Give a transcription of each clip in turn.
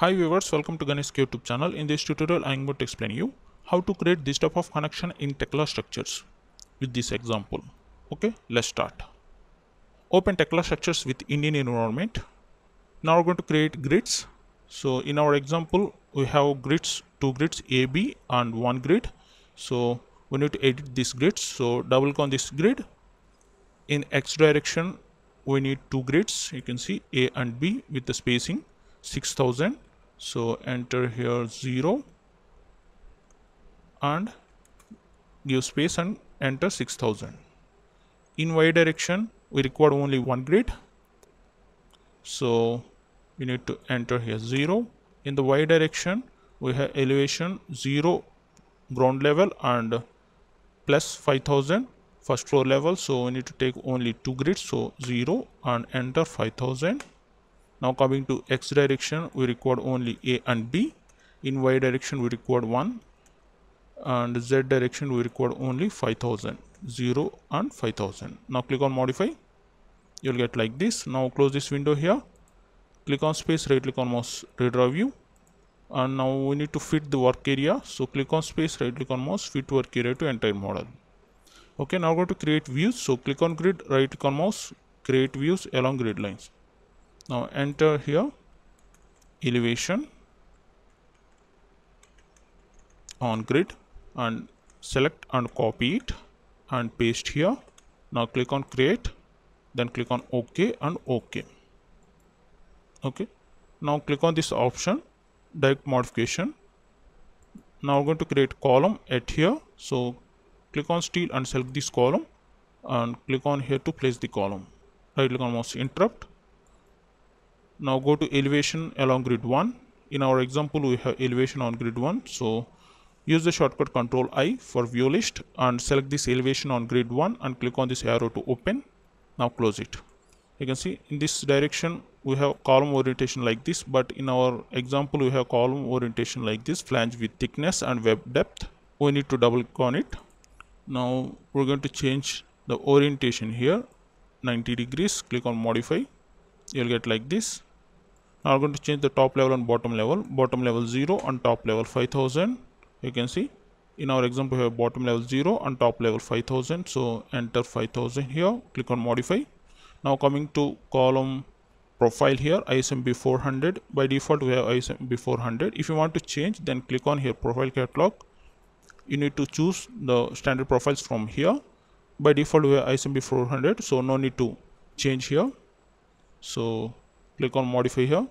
Hi viewers, welcome to Ganesh YouTube channel. In this tutorial, I am going to explain you how to create this type of connection in Tekla structures with this example. Okay, let's start. Open Tekla structures with Indian environment. Now we're going to create grids. So in our example, we have grids, two grids AB and one grid. So we need to edit these grids. So double click on this grid. In X direction, we need two grids. You can see A and B with the spacing 6000 so enter here 0 and give space and enter 6000 in y direction we require only one grid so we need to enter here 0 in the y direction we have elevation 0 ground level and plus 5000 first floor level so we need to take only two grids so 0 and enter 5000 now coming to x direction, we require only a and b. In y direction, we require 1 and z direction we require only 5000 0 and 5000 now click on modify you'll get like this now close this window here click on space right click on mouse redraw view and now we need to fit the work area so click on space right click on mouse fit work area to entire model okay now go to create views so click on grid right click on mouse create views along grid lines now enter here elevation on grid and select and copy it and paste here now click on create then click on ok and ok okay now click on this option direct modification now we're going to create column at here so click on steel and select this column and click on here to place the column right click on mouse interrupt now go to elevation along grid 1 in our example we have elevation on grid 1 so use the shortcut control i for view list and select this elevation on grid 1 and click on this arrow to open now close it you can see in this direction we have column orientation like this but in our example we have column orientation like this flange with thickness and web depth we need to double click on it now we're going to change the orientation here 90 degrees click on modify you'll get like this now going to change the top level and bottom level bottom level 0 and top level 5000 you can see in our example we have bottom level 0 and top level 5000 so enter 5000 here click on modify now coming to column profile here ISMB 400 by default we have ISMB 400 if you want to change then click on here profile catalog you need to choose the standard profiles from here by default we have ISMB 400 so no need to change here so click on modify here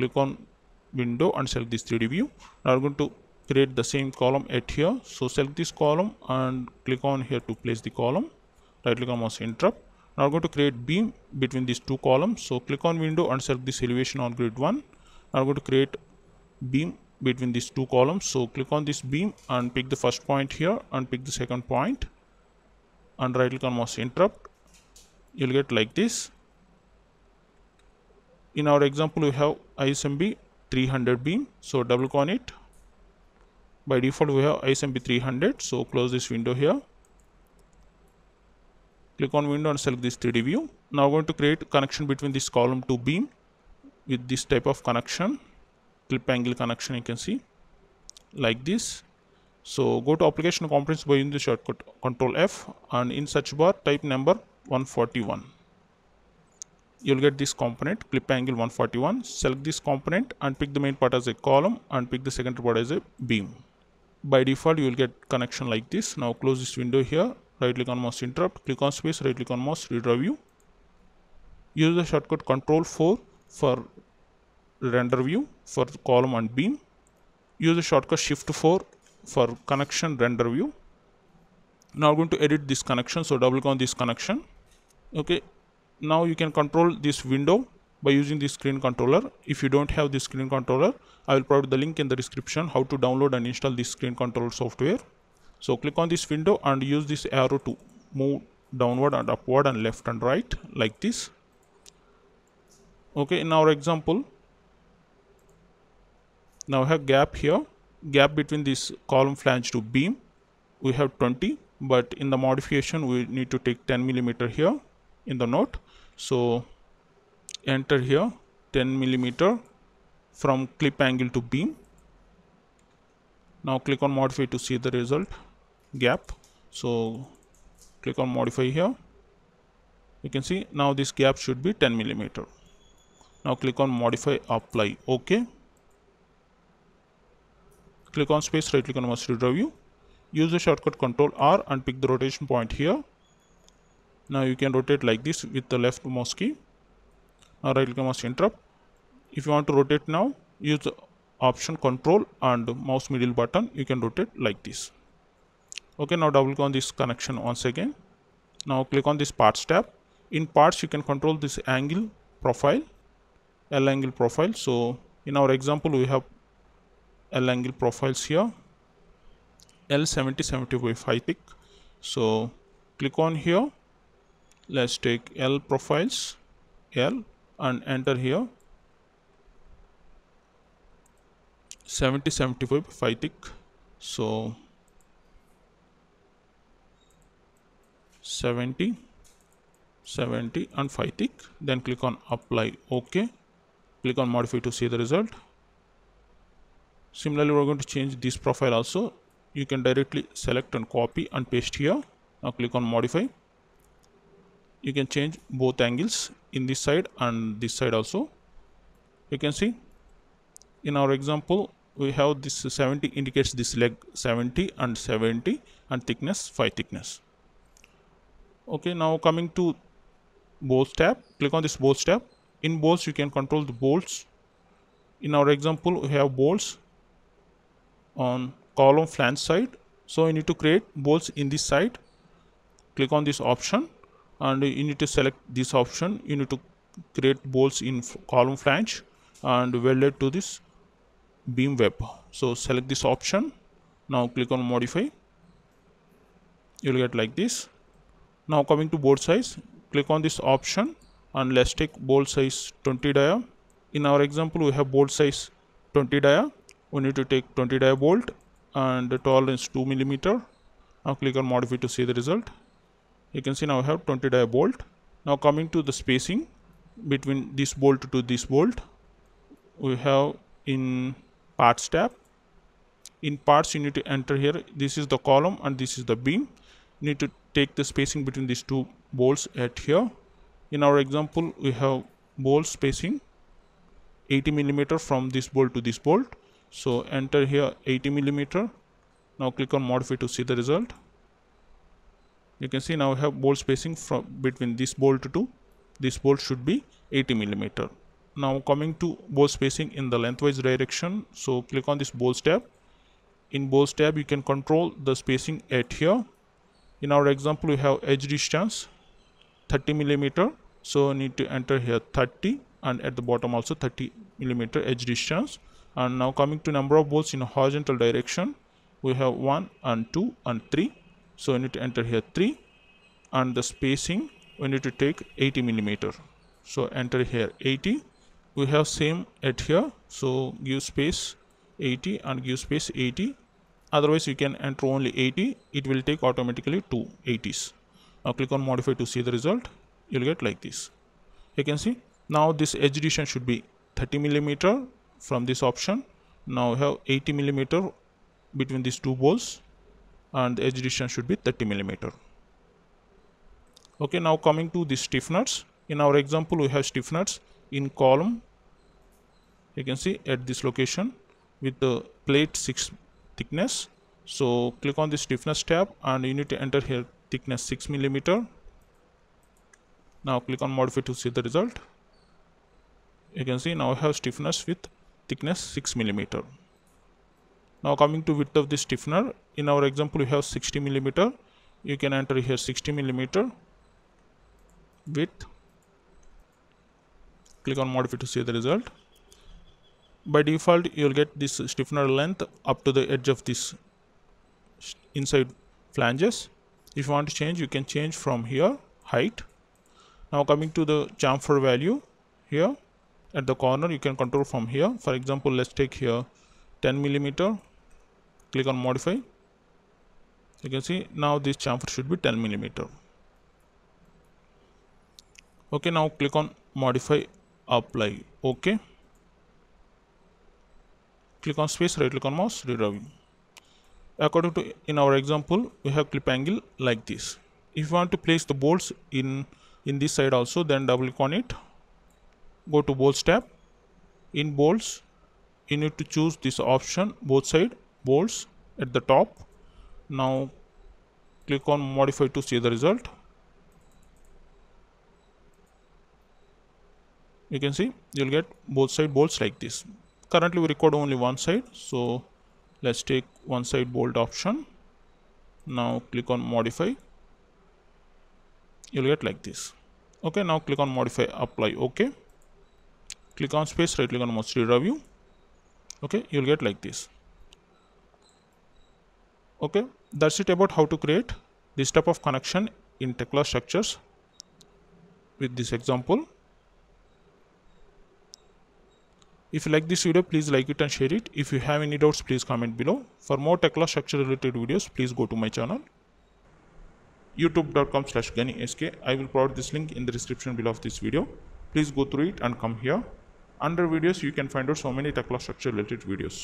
click on window and select this 3d view now we're going to create the same column at here so select this column and click on here to place the column right click on mouse interrupt now we're going to create beam between these two columns so click on window and select this elevation on grid 1 now we're going to create beam between these two columns so click on this beam and pick the first point here and pick the second point and right click on mouse interrupt you'll get like this in our example we have ISMB 300 beam so double click on it by default we have ISMB 300 so close this window here click on window and select this 3D view now we're going to create connection between this column to beam with this type of connection clip angle connection you can see like this so go to application components by using the shortcut control F and in search bar type number 141 you'll get this component clip angle 141 select this component and pick the main part as a column and pick the secondary part as a beam by default you will get connection like this now close this window here right click on mouse interrupt click on space right click on mouse redraw view use the shortcut control 4 for render view for column and beam use the shortcut shift 4 for connection render view now i'm going to edit this connection so double click on this connection okay now you can control this window by using the screen controller if you don't have the screen controller i will provide the link in the description how to download and install this screen control software so click on this window and use this arrow to move downward and upward and left and right like this okay in our example now I have gap here gap between this column flange to beam we have 20 but in the modification we need to take 10 millimeter here in the note so enter here 10 millimeter from clip angle to beam now click on modify to see the result gap so click on modify here you can see now this gap should be 10 millimeter now click on modify apply ok click on space right click on master view use the shortcut control r and pick the rotation point here now you can rotate like this with the left mouse key now right click mouse interrupt if you want to rotate now use option control and mouse middle button you can rotate like this okay now double click on this connection once again now click on this parts tab in parts you can control this angle profile L angle profile so in our example we have L angle profiles here L70 75 thick so click on here let's take L profiles L and enter here 70 75 5 tick so 70 70 and 5 tick then click on apply ok click on modify to see the result similarly we're going to change this profile also you can directly select and copy and paste here now click on modify you can change both angles in this side and this side also you can see in our example we have this 70 indicates this leg 70 and 70 and thickness 5 thickness okay now coming to bolts tab click on this bolts tab in bolts you can control the bolts in our example we have bolts on column flange side so you need to create bolts in this side click on this option and you need to select this option you need to create bolts in column flange and weld it to this beam web so select this option now click on modify you'll get like this now coming to bolt size click on this option and let's take bolt size 20 dia in our example we have bolt size 20 dia we need to take 20 dia bolt and the tolerance 2 millimeter now click on modify to see the result you can see now I have 20 die bolt now coming to the spacing between this bolt to this bolt we have in parts tab in parts you need to enter here this is the column and this is the beam you need to take the spacing between these two bolts at here in our example we have bolt spacing 80 millimeter from this bolt to this bolt so enter here 80 millimeter now click on modify to see the result you can see now I have bolt spacing from between this bolt to this bolt should be 80 millimeter now coming to bolt spacing in the lengthwise direction so click on this bolts tab in bolts tab you can control the spacing at here in our example we have edge distance 30 millimeter so need to enter here 30 and at the bottom also 30 millimeter edge distance and now coming to number of bolts in horizontal direction we have 1 and 2 and 3 so we need to enter here 3 and the spacing we need to take 80 millimeter so enter here 80 we have same at here so give space 80 and give space 80 otherwise you can enter only 80 it will take automatically two 80s now click on modify to see the result you'll get like this you can see now this edge edition should be 30 millimeter from this option now we have 80 millimeter between these two balls and the edge distance should be 30 millimeter. Okay, now coming to the stiffeners. In our example, we have stiffeners in column. You can see at this location with the plate 6 thickness. So click on the stiffness tab and you need to enter here thickness 6 millimeter. Now click on modify to see the result. You can see now I have stiffness with thickness 6 millimeter now coming to width of the stiffener in our example we have 60 millimeter you can enter here 60 millimeter width click on modify to see the result by default you'll get this stiffener length up to the edge of this inside flanges if you want to change you can change from here height now coming to the chamfer value here at the corner you can control from here for example let's take here 10 millimeter click on modify you can see now this chamfer should be 10 millimeter okay now click on modify apply okay click on space right click on mouse redrawing according to in our example we have clip angle like this if you want to place the bolts in in this side also then double click on it go to bolts tab in bolts you need to choose this option both side bolts at the top now click on modify to see the result you can see you'll get both side bolts like this currently we record only one side so let's take one side bolt option now click on modify you'll get like this okay now click on modify apply okay click on space right click on mostly review okay you'll get like this okay that's it about how to create this type of connection in Tekla structures with this example if you like this video please like it and share it if you have any doubts please comment below for more Tekla structure related videos please go to my channel youtube.com slash ganisk i will provide this link in the description below of this video please go through it and come here under videos you can find out so many Tekla structure related videos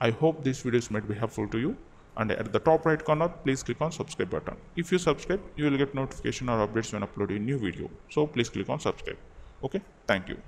i hope this videos might be helpful to you and at the top right corner please click on subscribe button if you subscribe you will get notification or updates when uploading new video so please click on subscribe okay thank you